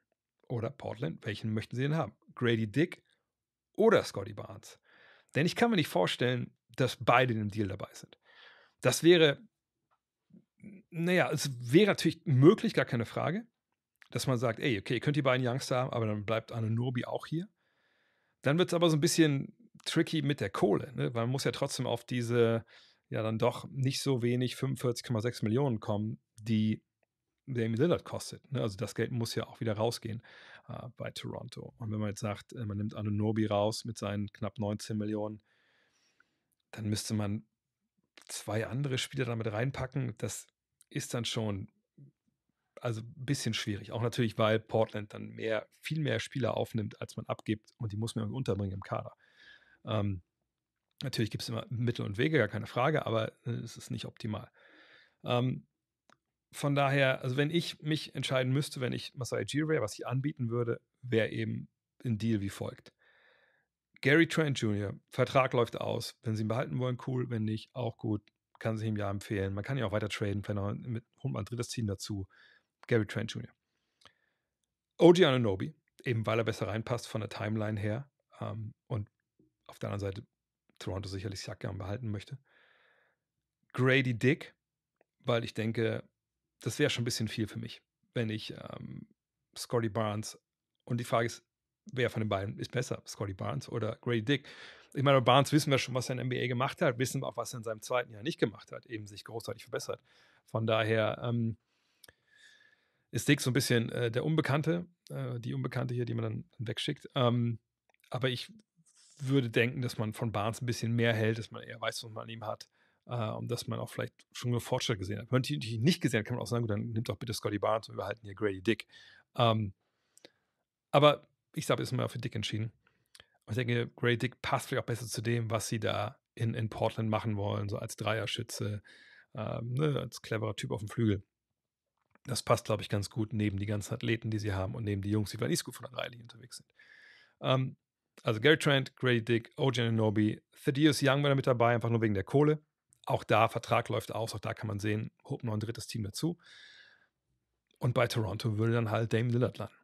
Oder Portland, welchen möchten sie denn haben? Grady Dick oder Scotty Barnes? Denn ich kann mir nicht vorstellen, dass beide in dem Deal dabei sind. Das wäre, naja, es wäre natürlich möglich, gar keine Frage, dass man sagt, ey, okay, ihr könnt die beiden Youngster haben, aber dann bleibt Anunobi auch hier. Dann wird es aber so ein bisschen tricky mit der Kohle, ne? weil man muss ja trotzdem auf diese ja dann doch nicht so wenig 45,6 Millionen kommen, die Damian Lillard kostet. Ne? Also das Geld muss ja auch wieder rausgehen äh, bei Toronto. Und wenn man jetzt sagt, äh, man nimmt Anunobi raus mit seinen knapp 19 Millionen, dann müsste man zwei andere Spieler damit reinpacken. Das ist dann schon also ein bisschen schwierig. Auch natürlich, weil Portland dann mehr, viel mehr Spieler aufnimmt, als man abgibt und die muss man unterbringen im Kader. Ähm, natürlich gibt es immer Mittel und Wege, gar keine Frage, aber äh, es ist nicht optimal. Ähm, von daher, also wenn ich mich entscheiden müsste, wenn ich Masai Ujiri, was ich anbieten würde, wäre eben ein Deal wie folgt. Gary Trent Jr., Vertrag läuft aus. Wenn sie ihn behalten wollen, cool. Wenn nicht, auch gut. Kann sich ihm ja empfehlen. Man kann ja auch weiter traden. Vielleicht noch mit, holt man ein drittes Team dazu. Gary Trent Jr. OG Ananobi, eben weil er besser reinpasst von der Timeline her ähm, und auf der anderen Seite Toronto sicherlich Siakam behalten möchte. Grady Dick, weil ich denke, das wäre schon ein bisschen viel für mich, wenn ich ähm, Scotty Barnes und die Frage ist, wer von den beiden ist besser, Scotty Barnes oder Grady Dick? Ich meine, Barnes wissen wir schon, was er in NBA gemacht hat, wissen wir auch, was er in seinem zweiten Jahr nicht gemacht hat, eben sich großartig verbessert. Von daher ähm, ist Dick so ein bisschen äh, der Unbekannte, äh, die Unbekannte hier, die man dann, wegschickt. Ähm, aber ich würde denken, dass man von Barnes ein bisschen mehr hält, dass man eher weiß, was man an ihm hat äh, und dass man auch vielleicht schon nur Fortschritt gesehen hat. Wenn man die nicht gesehen hat, kann man auch sagen, gut, dann nimmt doch bitte Scotty Barnes und wir halten hier Grady Dick. Ähm, aber ich habe jetzt mal für Dick entschieden. Und ich denke, Grady Dick passt vielleicht auch besser zu dem, was sie da in, in Portland machen wollen, so als Dreierschütze, ähm, ne, als cleverer Typ auf dem Flügel. Das passt, glaube ich, ganz gut neben die ganzen Athleten, die sie haben und neben die Jungs, die bei Eastwood von Reilly unterwegs sind. Ähm, also Gary Trent, Grady Dick, OJ Anobi, Thaddeus Young war da mit dabei, einfach nur wegen der Kohle. Auch da, Vertrag läuft aus, auch da kann man sehen, holt noch ein drittes Team dazu. Und bei Toronto würde dann halt Dame Lillard landen.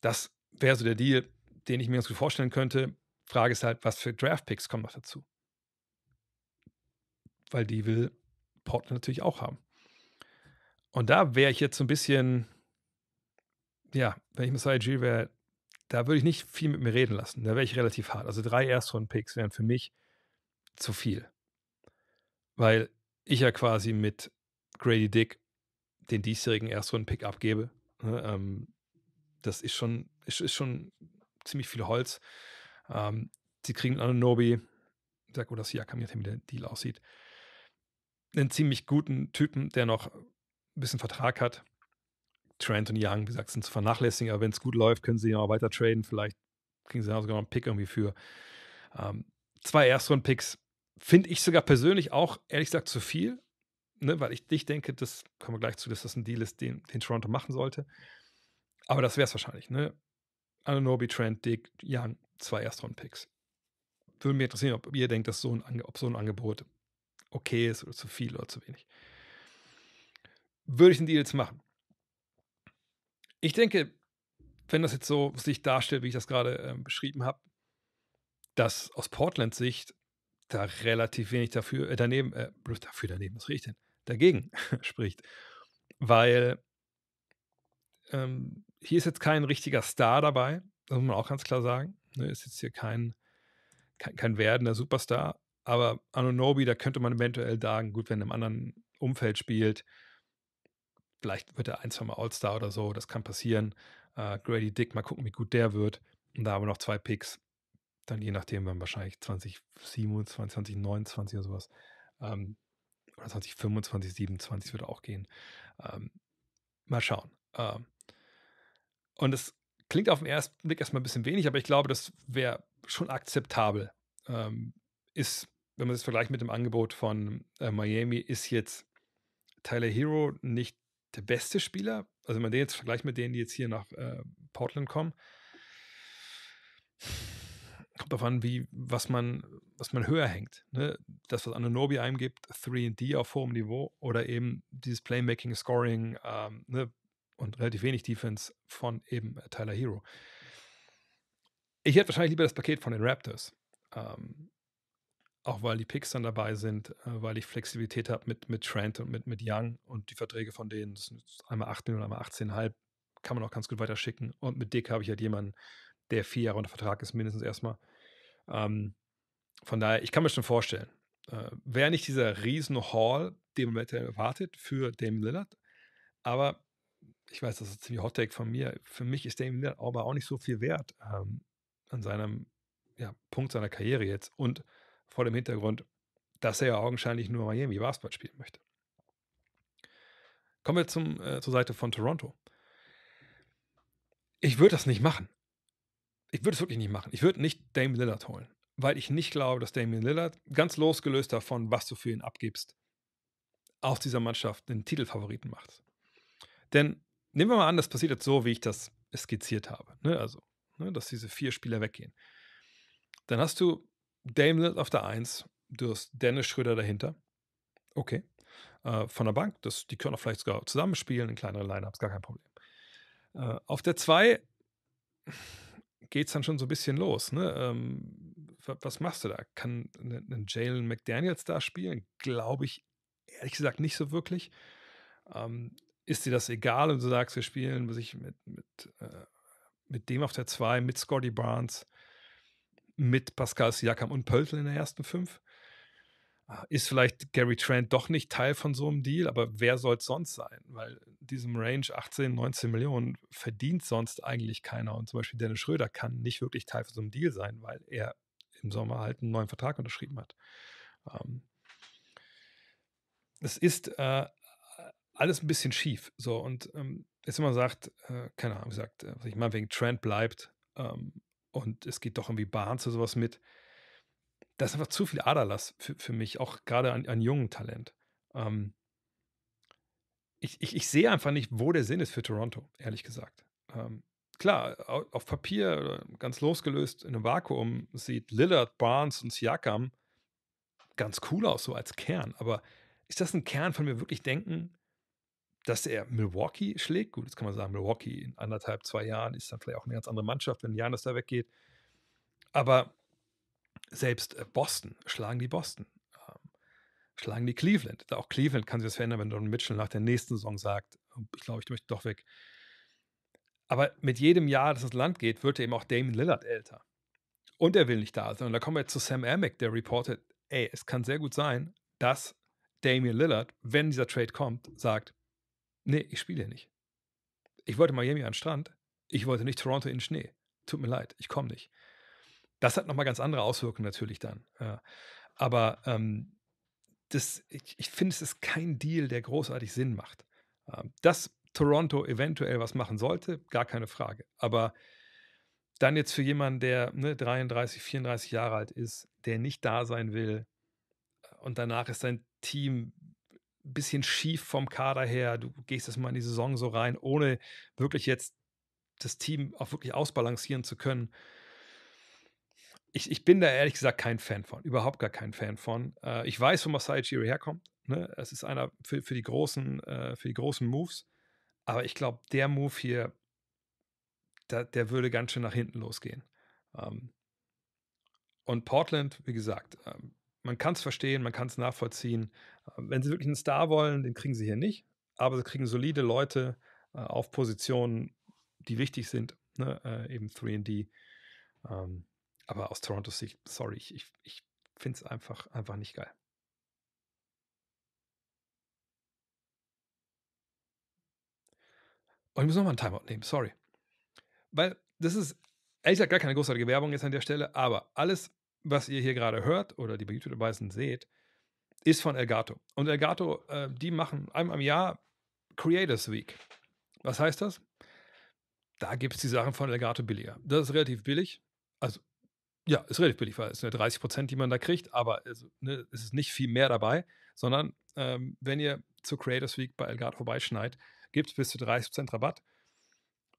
Das wäre so der Deal, den ich mir ganz gut vorstellen könnte. Frage ist halt, was für Draftpicks kommen noch dazu? Weil die will Portland natürlich auch haben. Und da wäre ich jetzt so ein bisschen, ja, wenn ich Messiah G wäre, da würde ich nicht viel mit mir reden lassen. Da wäre ich relativ hart. Also drei Erstrunden-Picks wären für mich zu viel. Weil ich ja quasi mit Grady Dick den diesjährigen Erstrunden-Pick abgebe. Ne? Ähm, das ist schon, ist, schon ziemlich viel Holz. Ähm, sie kriegen Ananobi, Sag, oder Siakam, je nachdem, wie der Deal aussieht einen ziemlich guten Typen, der noch ein bisschen Vertrag hat. Trent und Young, wie gesagt, sind zu vernachlässigen, aber wenn es gut läuft, können sie ihn auch weiter traden. Vielleicht kriegen sie dann sogar noch einen Pick irgendwie für. Ähm, zwei Erstrunden-Picks finde ich sogar persönlich auch, ehrlich gesagt, zu viel, ne? weil ich dich denke, das kommen wir gleich zu, dass das ein Deal ist, den, den Toronto machen sollte. Aber das wäre es wahrscheinlich. Ne? Ananobi, Trent, Dick, Young, zwei Erstrunden-Picks. Würde mich interessieren, ob ihr denkt, dass so ein, ob so ein Angebot okay ist oder zu viel oder zu wenig würde ich den Deal jetzt machen? Ich denke, wenn das jetzt so sich darstellt, wie ich das gerade äh, beschrieben habe, dass aus Portlands Sicht da relativ wenig dafür äh, daneben, äh, dafür daneben, was rede ich denn? Dagegen spricht. Weil ähm, hier ist jetzt kein richtiger Star dabei, das muss man auch ganz klar sagen. Ne, ist jetzt hier kein, kein, kein werdender Superstar, aber Anonobi, da könnte man eventuell sagen, gut, wenn er in einem anderen Umfeld spielt, Vielleicht wird er ein, zwei Mal All-Star oder so, das kann passieren. Äh, Grady Dick, mal gucken, wie gut der wird. Und da haben wir noch zwei Picks. Dann je nachdem, wenn wahrscheinlich 2027, 2029 oder sowas. Ähm, oder 2025, 2027 würde auch gehen. Ähm, mal schauen. Ähm, und es klingt auf den ersten Blick erstmal ein bisschen wenig, aber ich glaube, das wäre schon akzeptabel. Ähm, ist, wenn man es vergleicht mit dem Angebot von äh, Miami, ist jetzt Tyler Hero nicht der beste Spieler, also wenn man den jetzt vergleicht mit denen, die jetzt hier nach äh, Portland kommen, kommt darauf an, wie, was man, was man höher hängt. Ne? Das, was Anunobi einem gibt, 3D auf hohem Niveau oder eben dieses Playmaking, Scoring ähm, ne? und relativ wenig Defense von eben äh, Tyler Hero. Ich hätte wahrscheinlich lieber das Paket von den Raptors. Ähm, auch weil die Picks dann dabei sind, äh, weil ich Flexibilität habe mit, mit Trent und mit, mit Young und die Verträge von denen, das sind einmal 8 Millionen, einmal 18,5, kann man auch ganz gut weiterschicken. Und mit Dick habe ich halt jemanden, der vier Jahre unter Vertrag ist, mindestens erstmal. Ähm, von daher, ich kann mir schon vorstellen, äh, wäre nicht dieser riesen Haul, den man erwartet für Dame Lillard, aber ich weiß, das ist ein ziemlich Hot Take von mir, für mich ist Dame Lillard aber auch nicht so viel wert ähm, an seinem ja, Punkt seiner Karriere jetzt und vor dem Hintergrund, dass er ja augenscheinlich nur Miami Basketball spielen möchte. Kommen wir zum, äh, zur Seite von Toronto. Ich würde das nicht machen. Ich würde es wirklich nicht machen. Ich würde nicht Damien Lillard holen, weil ich nicht glaube, dass Damien Lillard, ganz losgelöst davon, was du für ihn abgibst, aus dieser Mannschaft den Titelfavoriten macht. Denn nehmen wir mal an, das passiert jetzt so, wie ich das skizziert habe. Ne? Also, ne? dass diese vier Spieler weggehen. Dann hast du Dame auf der 1, du hast Dennis Schröder dahinter. Okay. Äh, von der Bank, das, die können auch vielleicht sogar zusammenspielen, in kleineren Lineups, gar kein Problem. Äh, auf der 2 geht es dann schon so ein bisschen los. Ne? Ähm, was machst du da? Kann ein ne, Jalen McDaniels da spielen? Glaube ich ehrlich gesagt nicht so wirklich. Ähm, ist dir das egal und du sagst, wir spielen sich mit, mit, äh, mit dem auf der 2, mit Scotty Barnes, mit Pascal Siakam und Pöltl in der ersten fünf. Ah, ist vielleicht Gary Trent doch nicht Teil von so einem Deal, aber wer soll es sonst sein? Weil diesem Range 18, 19 Millionen verdient sonst eigentlich keiner. Und zum Beispiel Dennis Schröder kann nicht wirklich Teil von so einem Deal sein, weil er im Sommer halt einen neuen Vertrag unterschrieben hat. Ähm, es ist äh, alles ein bisschen schief. So, und ähm, jetzt immer sagt, äh, keine Ahnung, sagt, äh, was ich meine, wegen Trent bleibt, ähm, und es geht doch irgendwie Barnes oder sowas mit. Das ist einfach zu viel Aderlass für, für mich, auch gerade an, an jungen Talent. Ähm, ich, ich, ich, sehe einfach nicht, wo der Sinn ist für Toronto, ehrlich gesagt. Ähm, klar, auf Papier, äh, ganz losgelöst in einem Vakuum, sieht Lillard, Barnes und Siakam ganz cool aus, so als Kern. Aber ist das ein Kern, von dem wir wirklich denken, dass er Milwaukee schlägt. Gut, jetzt kann man sagen, Milwaukee in anderthalb, zwei Jahren ist dann vielleicht auch eine ganz andere Mannschaft, wenn Janis da weggeht. Aber selbst äh, Boston schlagen die Boston, ähm, schlagen die Cleveland. Auch Cleveland kann sich das verändern, wenn Don Mitchell nach der nächsten Saison sagt, äh, ich glaube, ich möchte doch weg. Aber mit jedem Jahr, dass das Land geht, wird eben auch Damon Lillard älter. Und er will nicht da sein. Und da kommen wir jetzt zu Sam Amick, der reportet, ey, es kann sehr gut sein, dass Damian Lillard, wenn dieser Trade kommt, sagt, Nee, ich spiele hier nicht. Ich wollte Miami an den Strand. Ich wollte nicht Toronto in den Schnee. Tut mir leid, ich komme nicht. Das hat nochmal ganz andere Auswirkungen natürlich dann. Ja. Aber ähm, das, ich, ich finde, es ist kein Deal, der großartig Sinn macht. Ähm, dass Toronto eventuell was machen sollte, gar keine Frage. Aber dann jetzt für jemanden, der ne, 33, 34 Jahre alt ist, der nicht da sein will äh, und danach ist sein Team bisschen schief vom Kader her. Du gehst erstmal in die Saison so rein, ohne wirklich jetzt das Team auch wirklich ausbalancieren zu können. Ich, ich bin da ehrlich gesagt kein Fan von, überhaupt gar kein Fan von. Äh, ich weiß, wo Masai Jiri herkommt. Ne? Es ist einer für, für, die großen, äh, für die großen Moves. Aber ich glaube, der Move hier, da, der würde ganz schön nach hinten losgehen. Ähm, und Portland, wie gesagt, ähm, man kann es verstehen, man kann es nachvollziehen. Wenn sie wirklich einen Star wollen, den kriegen sie hier nicht, aber sie kriegen solide Leute äh, auf Positionen, die wichtig sind, ne? äh, eben 3D. Ähm, aber aus Torontos Sicht, sorry, ich, ich finde es einfach, einfach nicht geil. Und ich muss nochmal ein Timeout nehmen, sorry. Weil das ist, ehrlich gesagt, gar keine großartige Werbung jetzt an der Stelle, aber alles, was ihr hier gerade hört oder die bei YouTube dabei sind, seht, ist von Elgato. Und Elgato, äh, die machen einmal im Jahr Creators Week. Was heißt das? Da gibt es die Sachen von Elgato billiger. Das ist relativ billig. Also, ja, ist relativ billig, weil es sind ja 30 Prozent, die man da kriegt, aber es, ne, es ist nicht viel mehr dabei, sondern ähm, wenn ihr zur Creators Week bei Elgato vorbeischneidet, gibt es bis zu 30 Prozent Rabatt.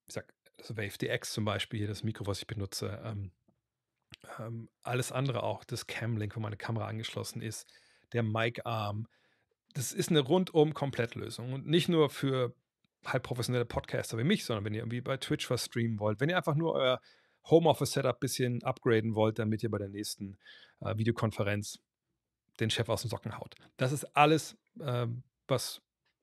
Ich sag, das Wave DX zum Beispiel, hier das Mikro, was ich benutze, ähm, ähm, alles andere auch, das Cam Link, wo meine Kamera angeschlossen ist, der Mic-Arm. Das ist eine rundum Komplettlösung und nicht nur für halb professionelle Podcaster wie mich, sondern wenn ihr irgendwie bei Twitch was streamen wollt, wenn ihr einfach nur euer Homeoffice-Setup ein bisschen upgraden wollt, damit ihr bei der nächsten äh, Videokonferenz den Chef aus den Socken haut. Das ist alles, äh, was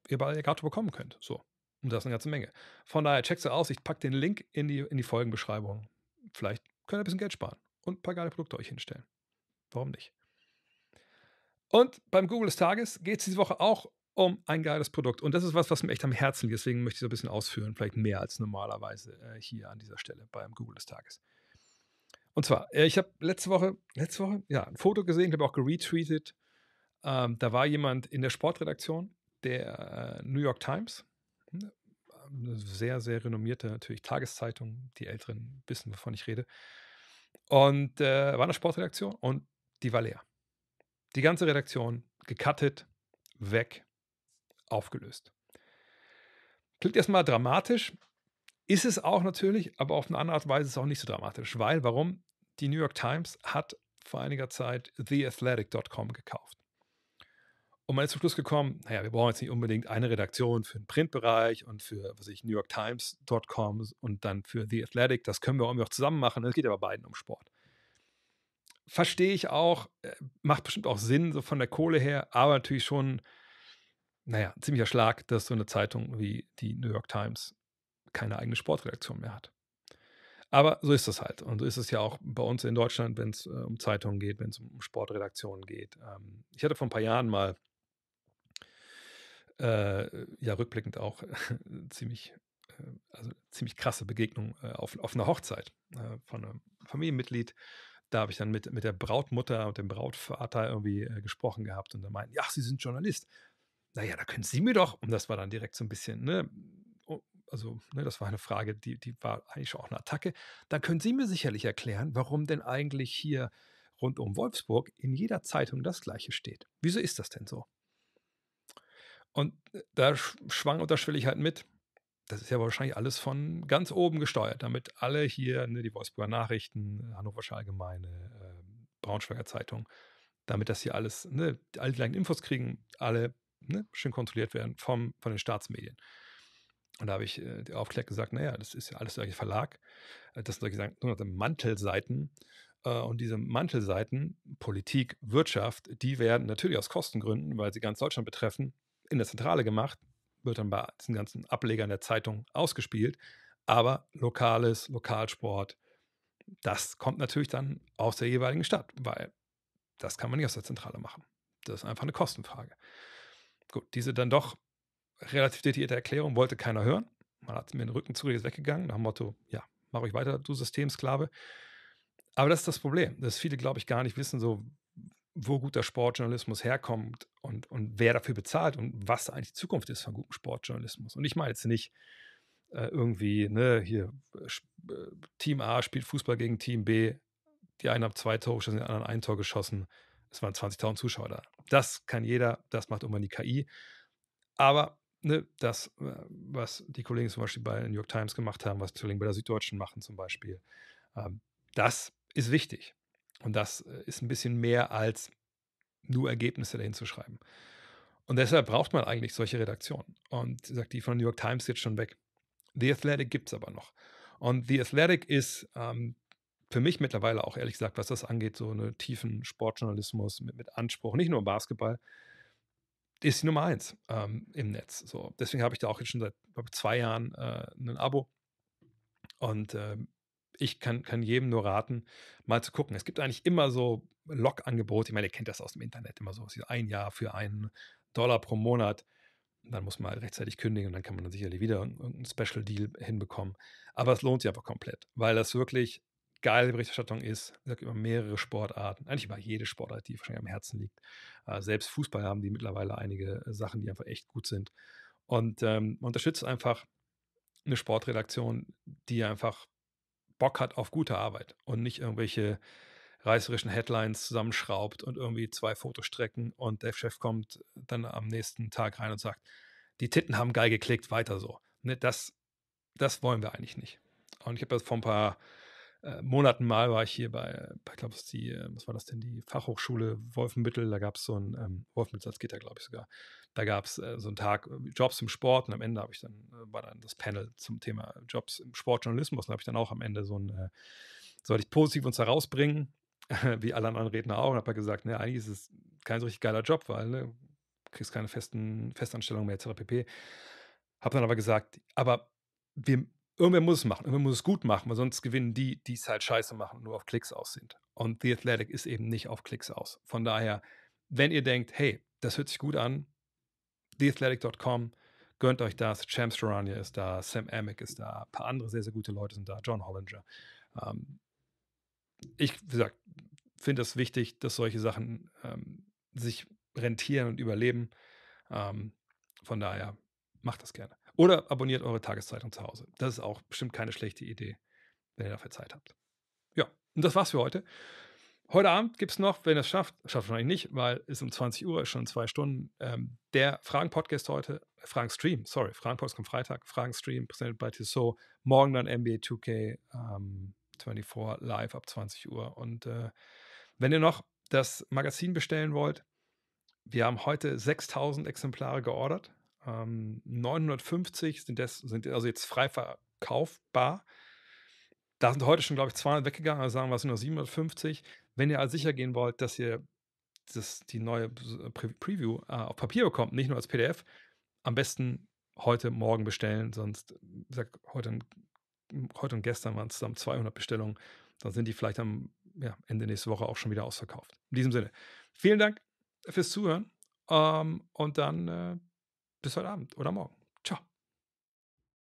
ihr bei Elgato bekommen könnt. So. Und das ist eine ganze Menge. Von daher checkt sie aus. Ich packe den Link in die, in die Folgenbeschreibung. Vielleicht könnt ihr ein bisschen Geld sparen und ein paar geile Produkte euch hinstellen. Warum nicht? Und beim Google des Tages geht es diese Woche auch um ein geiles Produkt. Und das ist was, was mir echt am Herzen liegt. Deswegen möchte ich so ein bisschen ausführen, vielleicht mehr als normalerweise äh, hier an dieser Stelle beim Google des Tages. Und zwar, äh, ich habe letzte Woche, letzte Woche, ja, ein Foto gesehen, ich habe auch geretweetet. Ähm, da war jemand in der Sportredaktion der äh, New York Times. Hm, ähm, eine sehr, sehr renommierte natürlich Tageszeitung. Die Älteren wissen, wovon ich rede. Und äh, war in der Sportredaktion und die war leer. Die ganze Redaktion gecuttet, weg, aufgelöst. Klingt erstmal dramatisch, ist es auch natürlich, aber auf eine andere Art und Weise ist es auch nicht so dramatisch. Weil, warum? Die New York Times hat vor einiger Zeit theathletic.com gekauft. Und man ist zum Schluss gekommen, naja, wir brauchen jetzt nicht unbedingt eine Redaktion für den Printbereich und für, was weiß ich, New York Times.com und dann für The Athletic. Das können wir irgendwie auch zusammen machen. Es geht aber beiden um Sport verstehe ich auch, äh, macht bestimmt auch Sinn, so von der Kohle her, aber natürlich schon, naja, ziemlicher Schlag, dass so eine Zeitung wie die New York Times keine eigene Sportredaktion mehr hat. Aber so ist das halt. Und so ist es ja auch bei uns in Deutschland, wenn es äh, um Zeitungen geht, wenn es um Sportredaktionen geht. Ähm, ich hatte vor ein paar Jahren mal, äh, ja, rückblickend auch ziemlich, äh, also ziemlich krasse Begegnung äh, auf, auf einer Hochzeit äh, von einem Familienmitglied da habe ich dann mit, mit der Brautmutter und dem Brautvater irgendwie äh, gesprochen gehabt und da meinten, ja, Sie sind Journalist. Naja, da können Sie mir doch. Und das war dann direkt so ein bisschen, ne, oh, also ne, das war eine Frage, die, die war eigentlich schon auch eine Attacke. Dann können Sie mir sicherlich erklären, warum denn eigentlich hier rund um Wolfsburg in jeder Zeitung das Gleiche steht. Wieso ist das denn so? Und äh, da schwang unterschwellig halt mit, das ist ja wahrscheinlich alles von ganz oben gesteuert, damit alle hier, ne, die Wolfsburger Nachrichten, Hannoversche Allgemeine, äh, Braunschweiger Zeitung, damit das hier alles, ne, die langen Infos kriegen, alle ne, schön kontrolliert werden vom, von den Staatsmedien. Und da habe ich äh, aufgeklärt gesagt, naja, das ist ja alles solche Verlag, äh, das sind solche sogenannte Mantelseiten. Äh, und diese Mantelseiten, Politik, Wirtschaft, die werden natürlich aus Kostengründen, weil sie ganz Deutschland betreffen, in der Zentrale gemacht, wird dann bei diesen ganzen Ablegern der Zeitung ausgespielt. Aber Lokales, Lokalsport, das kommt natürlich dann aus der jeweiligen Stadt, weil das kann man nicht aus der Zentrale machen. Das ist einfach eine Kostenfrage. Gut, diese dann doch relativ detaillierte Erklärung wollte keiner hören. Man hat mir den Rücken zugelegt, weggegangen, nach dem Motto, ja, mach euch weiter, du Systemsklave. Aber das ist das Problem, dass viele, glaube ich, gar nicht wissen, so, wo guter Sportjournalismus herkommt und, und wer dafür bezahlt und was eigentlich die Zukunft ist von gutem Sportjournalismus. Und ich meine jetzt nicht äh, irgendwie, ne, hier, äh, äh Team A spielt Fußball gegen Team B, die einen haben zwei Tore geschossen, die anderen ein Tor geschossen, es waren 20.000 Zuschauer da. Das kann jeder, das macht irgendwann die KI. Aber ne, das, äh, was die Kollegen zum Beispiel bei New York Times gemacht haben, was die Kollegen bei der Süddeutschen machen zum Beispiel, ähm, das ist wichtig. Und das äh, ist ein bisschen mehr als nur Ergebnisse dahin zu schreiben. Und deshalb braucht man eigentlich solche Redaktionen. Und sagt die von New York Times jetzt schon weg. The Athletic gibt es aber noch. Und The Athletic ist ähm, für mich mittlerweile auch ehrlich gesagt, was das angeht, so einen tiefen Sportjournalismus mit, mit, Anspruch, nicht nur im Basketball, ist die Nummer eins ähm, im Netz. So, deswegen habe ich da auch jetzt schon seit zwei Jahren äh, ein Abo und äh, ich kann, kann jedem nur raten, mal zu gucken. Es gibt eigentlich immer so Log-Angebote. Ich meine, ihr kennt das aus dem Internet immer so. Ein Jahr für einen Dollar pro Monat. Dann muss man halt rechtzeitig kündigen und dann kann man dann sicherlich wieder einen Special Deal hinbekommen. Aber es lohnt sich einfach komplett, weil das wirklich geile Berichterstattung ist. Ich sage über mehrere Sportarten, eigentlich über jede Sportart, die wahrscheinlich am Herzen liegt. Äh, selbst Fußball haben die mittlerweile einige äh, Sachen, die einfach echt gut sind. Und ähm, unterstützt einfach eine Sportredaktion, die einfach Bock hat auf gute Arbeit und nicht irgendwelche reißerischen Headlines zusammenschraubt und irgendwie zwei Fotostrecken und der Chef kommt dann am nächsten Tag rein und sagt, die Titten haben geil geklickt, weiter so. Ne, das, das wollen wir eigentlich nicht. Und ich habe das vor ein paar äh, Monaten mal war ich hier bei, bei glaube ich, die, äh, was war das denn, die Fachhochschule Wolfenbüttel, da gab es so ein, ähm, Wolfenbüttel geht da glaube ich sogar, da gab es äh, so einen Tag äh, Jobs im Sport und am Ende habe ich dann, äh, war dann das Panel zum Thema Jobs im Sportjournalismus. Da habe ich dann auch am Ende so ein, äh, sollte ich positiv uns herausbringen, wie alle anderen Redner auch, und habe halt gesagt, ne, eigentlich ist es kein so richtig geiler Job, weil ne, kriegst keine festen Festanstellungen mehr, etc. pp. Habe dann aber gesagt, aber wir, irgendwer muss es machen, irgendwer muss es gut machen, weil sonst gewinnen die, die es halt scheiße machen, und nur auf Klicks aus sind. Und The Athletic ist eben nicht auf Klicks aus. Von daher, wenn ihr denkt, hey, das hört sich gut an, theathletic.com. Gönnt euch das. Champs Charania ist da, Sam Amick ist da, ein paar andere sehr, sehr gute Leute sind da, John Hollinger. Ähm, ich, wie gesagt, finde es wichtig, dass solche Sachen ähm, sich rentieren und überleben. Ähm, von daher, macht das gerne. Oder abonniert eure Tageszeitung zu Hause. Das ist auch bestimmt keine schlechte Idee, wenn ihr dafür Zeit habt. Ja, und das war's für heute. Heute Abend gibt es noch, wenn ihr es schafft, schafft es wahrscheinlich nicht, weil es um 20 Uhr, ist schon zwei Stunden, ähm, der Fragen-Podcast heute, äh, Fragen-Stream, sorry, Fragen-Podcast kommt Freitag, Fragen-Stream, präsentiert bei Tissot, morgen dann NBA 2K ähm, 24 live ab 20 Uhr. Und äh, wenn ihr noch das Magazin bestellen wollt, wir haben heute 6000 Exemplare geordert, ähm, 950 sind, des, sind also jetzt frei verkaufbar. Da sind heute schon, glaube ich, 200 weggegangen, also sagen wir es nur 750. Wenn ihr also sicher gehen wollt, dass ihr das, die neue äh, Pre Preview äh, auf Papier bekommt, nicht nur als PDF, am besten heute Morgen bestellen, sonst sag, heute, heute und gestern waren es zusammen 200 Bestellungen, dann sind die vielleicht am ja, Ende nächste Woche auch schon wieder ausverkauft. In diesem Sinne, vielen Dank fürs Zuhören ähm, und dann äh, bis heute Abend oder morgen.